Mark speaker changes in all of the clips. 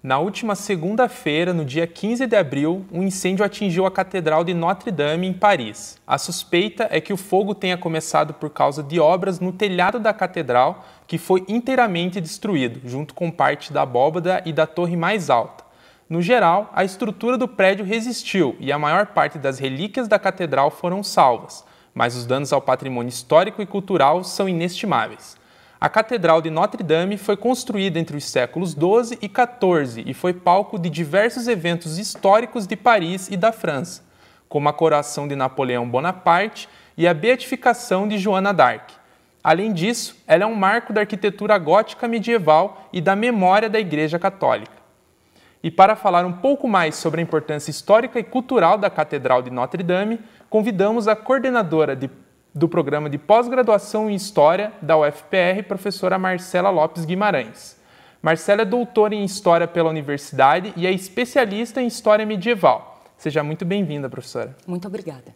Speaker 1: Na última segunda-feira, no dia 15 de abril, um incêndio atingiu a Catedral de Notre-Dame, em Paris. A suspeita é que o fogo tenha começado por causa de obras no telhado da catedral, que foi inteiramente destruído, junto com parte da abóbada e da torre mais alta. No geral, a estrutura do prédio resistiu e a maior parte das relíquias da catedral foram salvas, mas os danos ao patrimônio histórico e cultural são inestimáveis. A Catedral de Notre-Dame foi construída entre os séculos XII e XIV e foi palco de diversos eventos históricos de Paris e da França, como a coroação de Napoleão Bonaparte e a beatificação de Joana d'Arc. Além disso, ela é um marco da arquitetura gótica medieval e da memória da Igreja Católica. E para falar um pouco mais sobre a importância histórica e cultural da Catedral de Notre-Dame, convidamos a coordenadora de do programa de pós-graduação em História da UFPR, professora Marcela Lopes Guimarães. Marcela é doutora em História pela Universidade e é especialista em História Medieval. Seja muito bem-vinda, professora. Muito obrigada.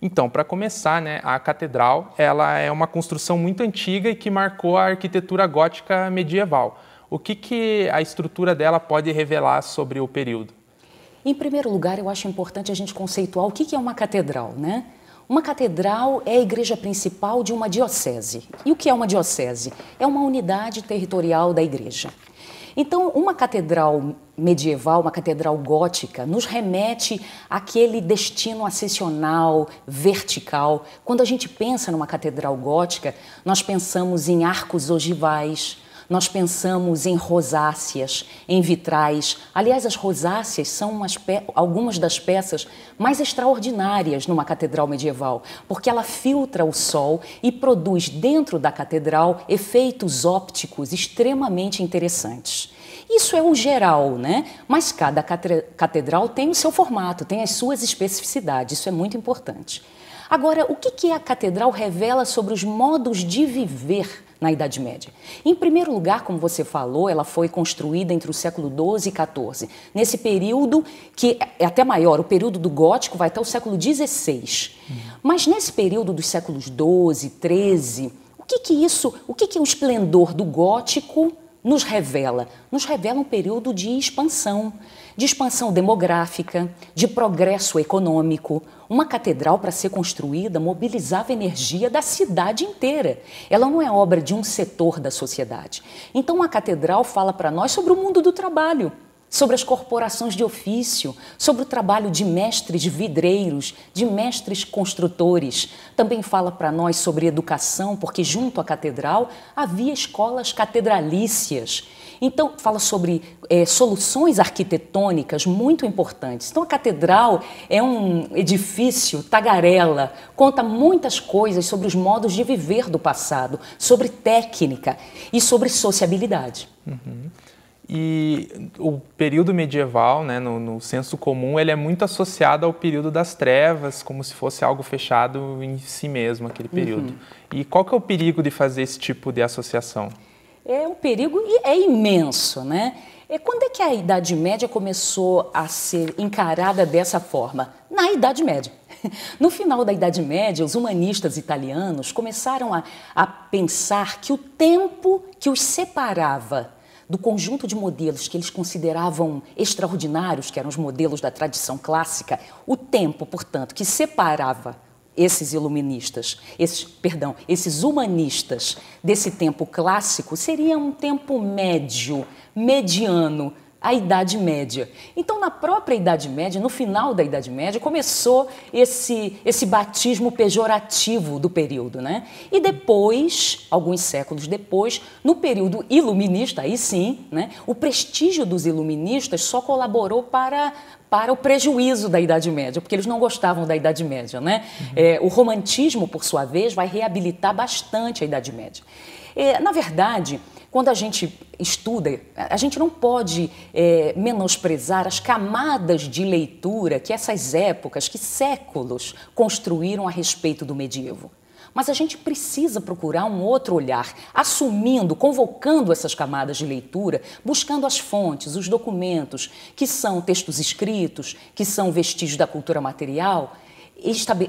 Speaker 1: Então, para começar, né, a catedral ela é uma construção muito antiga e que marcou a arquitetura gótica medieval. O que, que a estrutura dela pode revelar sobre o período?
Speaker 2: Em primeiro lugar, eu acho importante a gente conceituar o que, que é uma catedral, né? Uma catedral é a igreja principal de uma diocese. E o que é uma diocese? É uma unidade territorial da igreja. Então, uma catedral medieval, uma catedral gótica, nos remete àquele destino ascensional, vertical. Quando a gente pensa numa catedral gótica, nós pensamos em arcos ogivais, nós pensamos em rosáceas, em vitrais. Aliás, as rosáceas são algumas das peças mais extraordinárias numa catedral medieval, porque ela filtra o sol e produz dentro da catedral efeitos ópticos extremamente interessantes. Isso é o geral, né? Mas cada catedral tem o seu formato, tem as suas especificidades, isso é muito importante. Agora, o que, que a catedral revela sobre os modos de viver na Idade Média. Em primeiro lugar, como você falou, ela foi construída entre o século XII e XIV, nesse período que é até maior, o período do gótico vai até o século XVI. Mas nesse período dos séculos XII, XIII, o que que isso, o que que o esplendor do gótico nos revela? Nos revela um período de expansão, de expansão demográfica, de progresso econômico. Uma catedral para ser construída mobilizava energia da cidade inteira. Ela não é obra de um setor da sociedade. Então, a catedral fala para nós sobre o mundo do trabalho sobre as corporações de ofício, sobre o trabalho de mestres vidreiros, de mestres construtores. Também fala para nós sobre educação, porque junto à catedral havia escolas catedralícias. Então, fala sobre é, soluções arquitetônicas muito importantes. Então, a catedral é um edifício tagarela, conta muitas coisas sobre os modos de viver do passado, sobre técnica e sobre sociabilidade.
Speaker 1: Uhum. E o período medieval, né, no, no, senso comum, ele é muito associado ao período das trevas, como se fosse algo fechado em si mesmo, aquele uhum. período. Uhum. E qual que é o perigo de fazer esse tipo de associação?
Speaker 2: É um perigo e é imenso, né? E quando é que a Idade Média começou a ser encarada dessa forma? Na Idade Média. No final da Idade Média, os humanistas italianos começaram a, a pensar que o tempo que os separava do conjunto de modelos que eles consideravam extraordinários, que eram os modelos da tradição clássica, o tempo, portanto, que separava esses iluministas, esses, perdão, esses humanistas desse tempo clássico seria um tempo médio, mediano, a Idade Média. Então, na própria Idade Média, no final da Idade Média, começou esse, esse batismo pejorativo do período. Né? E depois, alguns séculos depois, no período iluminista, aí sim, né, o prestígio dos iluministas só colaborou para, para o prejuízo da Idade Média, porque eles não gostavam da Idade Média. Né? Uhum. É, o romantismo, por sua vez, vai reabilitar bastante a Idade Média. É, na verdade, quando a gente estuda, a gente não pode é, menosprezar as camadas de leitura que essas épocas, que séculos construíram a respeito do medievo. Mas a gente precisa procurar um outro olhar, assumindo, convocando essas camadas de leitura, buscando as fontes, os documentos, que são textos escritos, que são vestígios da cultura material,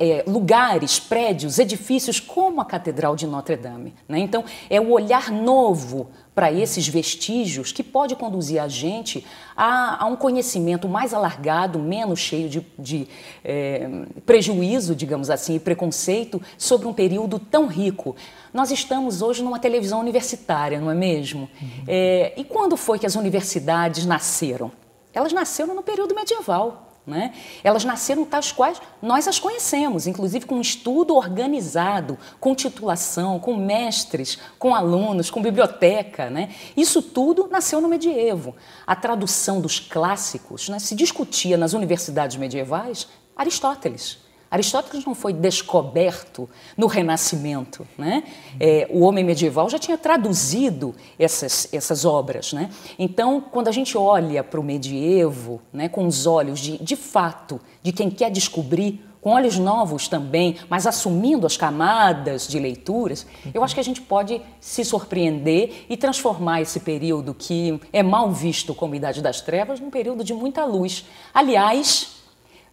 Speaker 2: é, lugares, prédios, edifícios como a Catedral de Notre-Dame. Né? Então, é o olhar novo para esses vestígios que pode conduzir a gente a, a um conhecimento mais alargado, menos cheio de, de é, prejuízo, digamos assim, e preconceito sobre um período tão rico. Nós estamos hoje numa televisão universitária, não é mesmo? Uhum. É, e quando foi que as universidades nasceram? Elas nasceram no período medieval. Né? Elas nasceram tais quais nós as conhecemos, inclusive com um estudo organizado, com titulação, com mestres, com alunos, com biblioteca. Né? Isso tudo nasceu no medievo. A tradução dos clássicos né, se discutia nas universidades medievais Aristóteles. Aristóteles não foi descoberto no Renascimento. Né? É, o homem medieval já tinha traduzido essas, essas obras. Né? Então, quando a gente olha para o medievo né, com os olhos de, de fato de quem quer descobrir, com olhos novos também, mas assumindo as camadas de leituras, eu acho que a gente pode se surpreender e transformar esse período que é mal visto como Idade das Trevas num período de muita luz. Aliás,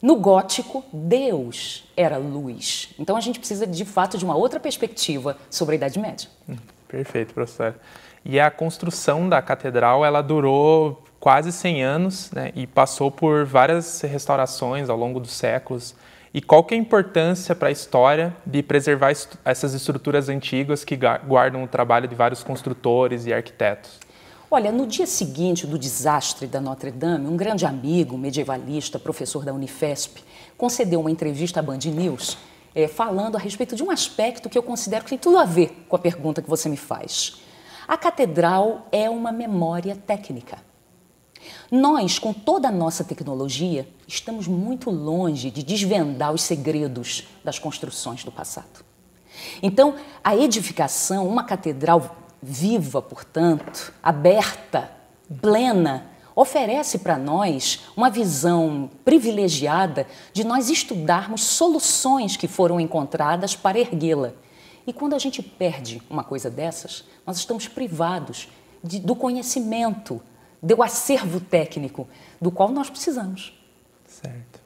Speaker 2: no gótico, Deus era luz. Então a gente precisa de fato de uma outra perspectiva sobre a Idade Média. Hum,
Speaker 1: perfeito, professor. E a construção da catedral, ela durou quase 100 anos, né, e passou por várias restaurações ao longo dos séculos. E qual é a importância para a história de preservar est essas estruturas antigas que guardam o trabalho de vários construtores e arquitetos?
Speaker 2: Olha, no dia seguinte do desastre da Notre Dame, um grande amigo, medievalista, professor da Unifesp, concedeu uma entrevista à Band News é, falando a respeito de um aspecto que eu considero que tem tudo a ver com a pergunta que você me faz. A catedral é uma memória técnica. Nós, com toda a nossa tecnologia, estamos muito longe de desvendar os segredos das construções do passado. Então, a edificação, uma catedral viva, portanto, aberta, plena, oferece para nós uma visão privilegiada de nós estudarmos soluções que foram encontradas para erguê-la. E quando a gente perde uma coisa dessas, nós estamos privados de, do conhecimento, do acervo técnico do qual nós precisamos.
Speaker 1: Certo.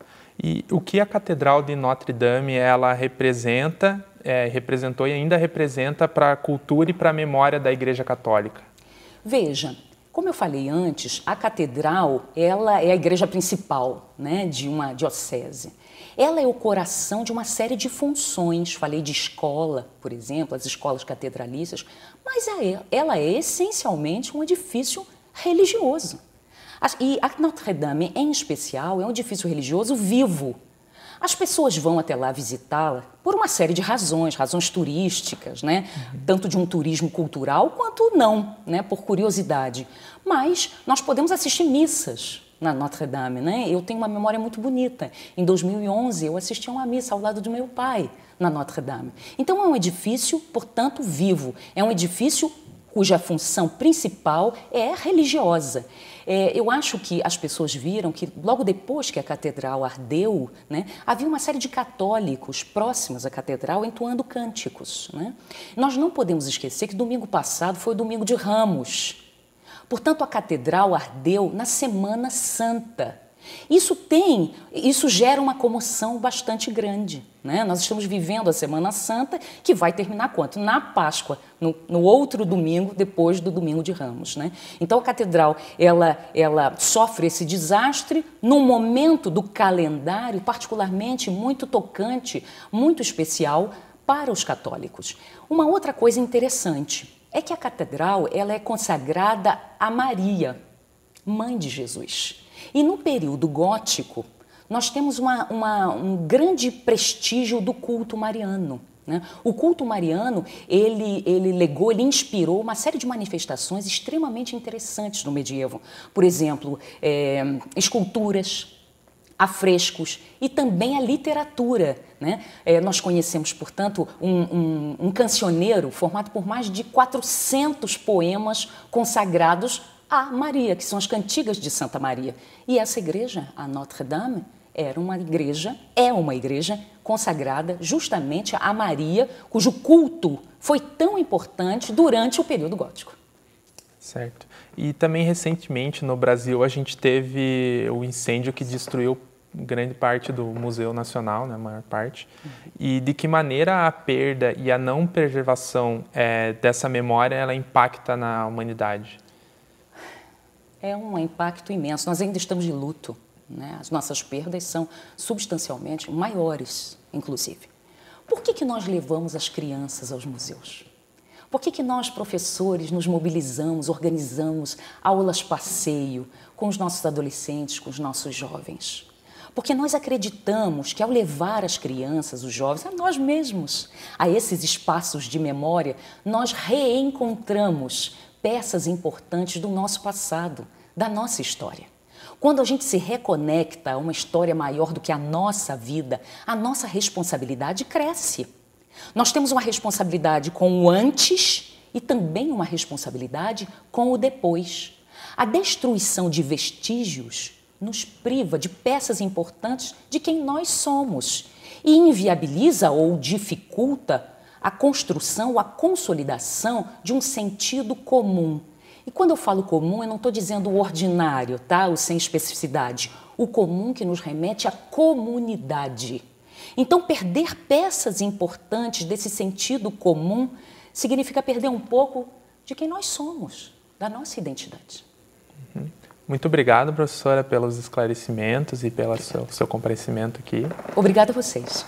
Speaker 1: E o que a Catedral de Notre Dame ela representa é, representou e ainda representa para a cultura e para a memória da Igreja Católica?
Speaker 2: Veja, como eu falei antes, a catedral ela é a igreja principal né, de uma diocese. Ela é o coração de uma série de funções. Falei de escola, por exemplo, as escolas catedralícias, mas é, ela é essencialmente um edifício religioso. E a Notre-Dame, em especial, é um edifício religioso vivo, as pessoas vão até lá visitá-la por uma série de razões, razões turísticas, né? Tanto de um turismo cultural quanto não, né? Por curiosidade. Mas nós podemos assistir missas na Notre Dame, né? Eu tenho uma memória muito bonita. Em 2011 eu assisti a uma missa ao lado do meu pai na Notre Dame. Então é um edifício, portanto, vivo. É um edifício cuja função principal é religiosa. É, eu acho que as pessoas viram que logo depois que a catedral ardeu, né, havia uma série de católicos próximos à catedral entoando cânticos. Né? Nós não podemos esquecer que domingo passado foi o domingo de Ramos. Portanto, a catedral ardeu na Semana Santa. Isso tem, isso gera uma comoção bastante grande. Né? Nós estamos vivendo a Semana Santa, que vai terminar quanto? Na Páscoa, no, no outro domingo, depois do Domingo de Ramos. Né? Então, a catedral ela, ela sofre esse desastre num momento do calendário particularmente muito tocante, muito especial para os católicos. Uma outra coisa interessante é que a catedral ela é consagrada a Maria, mãe de Jesus. E no período gótico, nós temos uma, uma, um grande prestígio do culto mariano. Né? O culto mariano, ele, ele legou, ele inspirou uma série de manifestações extremamente interessantes no medievo. Por exemplo, é, esculturas, afrescos e também a literatura. Né? É, nós conhecemos, portanto, um, um, um cancioneiro formado por mais de 400 poemas consagrados a Maria, que são as cantigas de Santa Maria. E essa igreja, a Notre Dame, era uma igreja, é uma igreja consagrada justamente a Maria, cujo culto foi tão importante durante o período gótico.
Speaker 1: Certo. E também recentemente no Brasil a gente teve o incêndio que destruiu grande parte do Museu Nacional, né, a maior parte, uhum. e de que maneira a perda e a não preservação é, dessa memória ela impacta na humanidade?
Speaker 2: É um impacto imenso. Nós ainda estamos de luto. Né? As nossas perdas são substancialmente maiores, inclusive. Por que, que nós levamos as crianças aos museus? Por que, que nós, professores, nos mobilizamos, organizamos aulas-passeio com os nossos adolescentes, com os nossos jovens? Porque nós acreditamos que ao levar as crianças, os jovens, a nós mesmos, a esses espaços de memória, nós reencontramos peças importantes do nosso passado, da nossa história. Quando a gente se reconecta a uma história maior do que a nossa vida, a nossa responsabilidade cresce. Nós temos uma responsabilidade com o antes e também uma responsabilidade com o depois. A destruição de vestígios nos priva de peças importantes de quem nós somos e inviabiliza ou dificulta a construção, a consolidação de um sentido comum e quando eu falo comum, eu não estou dizendo o ordinário, tá? O sem especificidade. O comum que nos remete à comunidade. Então, perder peças importantes desse sentido comum significa perder um pouco de quem nós somos, da nossa identidade.
Speaker 1: Uhum. Muito obrigado, professora, pelos esclarecimentos e pelo seu, seu comparecimento aqui.
Speaker 2: Obrigada a vocês.